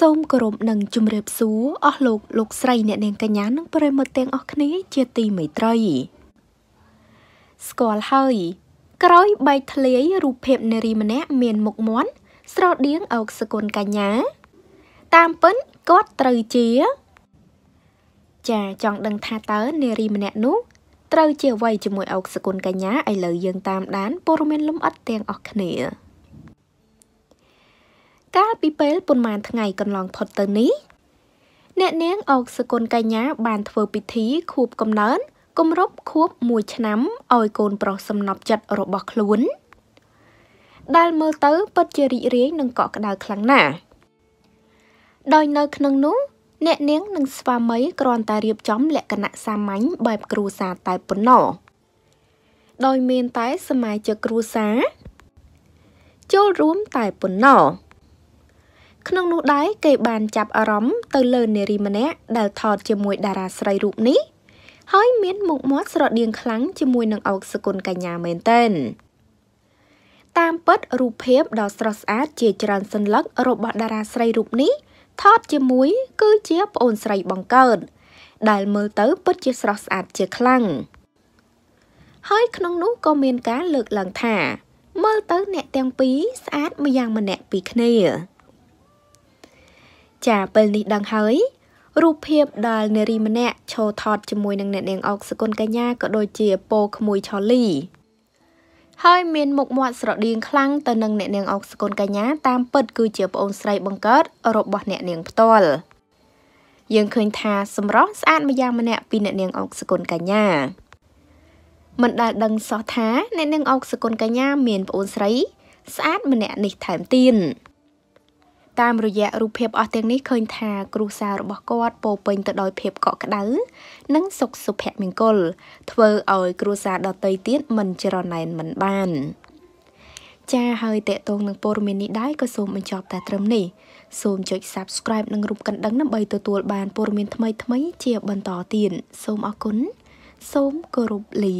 សូមគោរពនិងជម្រាបសួរអស់លោកលោកស្រីអ្នកនាងកញ្ញានិងប្រិមត្តទាំងអស់គ្នាជាទីមេត្រីស្គាល់ហើយក្រោយបែកធ្លាយរូបភាពនារីម្នាក់មាន មុខមាត់ស្រដៀងអោកសកុនកញ្ញា តាមពិតគាត់ត្រូវជា ចាចង់ដឹងថាតើនារីម្នាក់នោះត្រូវជាអ្វីជាមួយអោកសកុនកញ្ញាឥឡូវយើងតាមដានព័ត៌មានលំអិតទាំងអស់គ្នាកាលពីពេលប៉ុន្មានថ្ងៃកន្លងផុតទៅនេះ អ្នកនាងអុកសកុនកញ្ញាបានធ្វើពិធីខួបកំណើតគម្រប់ខួប1ឆ្នាំឲ្យកូនប្រុសសំណប់ចិត្តរបស់ខ្លួន ដែលមើលទៅពិតជារីករាយនិងកក់ក្ដៅខ្លាំងណាស់ដោយនៅក្នុងនោះ អ្នកនាងនិងស្វាមីគ្រាន់តែរៀបចំលក្ខណៈសាមញ្ញបែបគ្រួសារតែប៉ុណ្ណោះដោយមានតែសមាជិកគ្រួសារចូលរួមតែប៉ុណ្ណោះក្នុងនោះដែរគេបានចាប់អារម្មណ៍ទៅលើនារីម្នាក់ដែលថតជាមួយតារាស្រីរូបនេះហើយមានមុខមាត់ស្រដៀងខ្លាំងជាមួយនឹងអោកសគុណកញ្ញាមែនទែនតាមពិតរូបភាពដ៏ស្រស់ស្អាតជាច្រើនសន្លឹករបស់តារាស្រីរូបនេះថតជាមួយគឺជាប្អូនស្រីបង្កើតដែលមើលទៅពិតជាស្រស់ស្អាតជាខ្លាំងហើយក្នុងនោះក៏មានការលើកឡើងថា មើលទៅអ្នកទាំងពីរស្អាតម្យ៉ាងម្នាក់ពីគ្នាចាពេលនេះដឹងហើយរូបភាពដែលនារីម្នាក់ឈរថតជាមួយនឹងអ្នកនាងអុកសកុនកញ្ញាក៏ដូចជាពោក្មួយឆលី ហើយមានមុខមាត់ស្រដៀងខ្លាំងទៅនឹងអ្នកនាងអុកសកុនកញ្ញាតាមពិតគឺជាប្អូនស្រីបង្កើតរបស់អ្នកនាងផ្ទាល់យើងឃើញថាសម្រស់ស្អាតម្យ៉ាងម្នាក់ពីអ្នកនាងអុកសកុនកញ្ញា មិនដែលដឹងសោះថាអ្នកនាងអុកសកុនកញ្ញា មានប្អូនស្រីស្អាតម្នាក់នេះថែមទៀតតាមរយៈរូបភាពអស់ទាំងនេះឃើញ ថាគ្រួសាររបស់គាត់ពោពេញទៅដោយភាពកក់ក្ដៅនិងសុខសុភមង្គលធ្វើឲ្យគ្រួសារដទៃទៀតមិនច្រណែនមិនបាន ចាហើយតេតងនឹងព័ត៌មាននេះដែរក៏សូមបញ្ចប់តែត្រឹមនេះសូមចុច Subscribe និងរូបកណ្ដឹងដើម្បីទទួល បានព័ត៌មានថ្មីៗជាបន្តទៀតសូមអរគុណសូមគោរពលា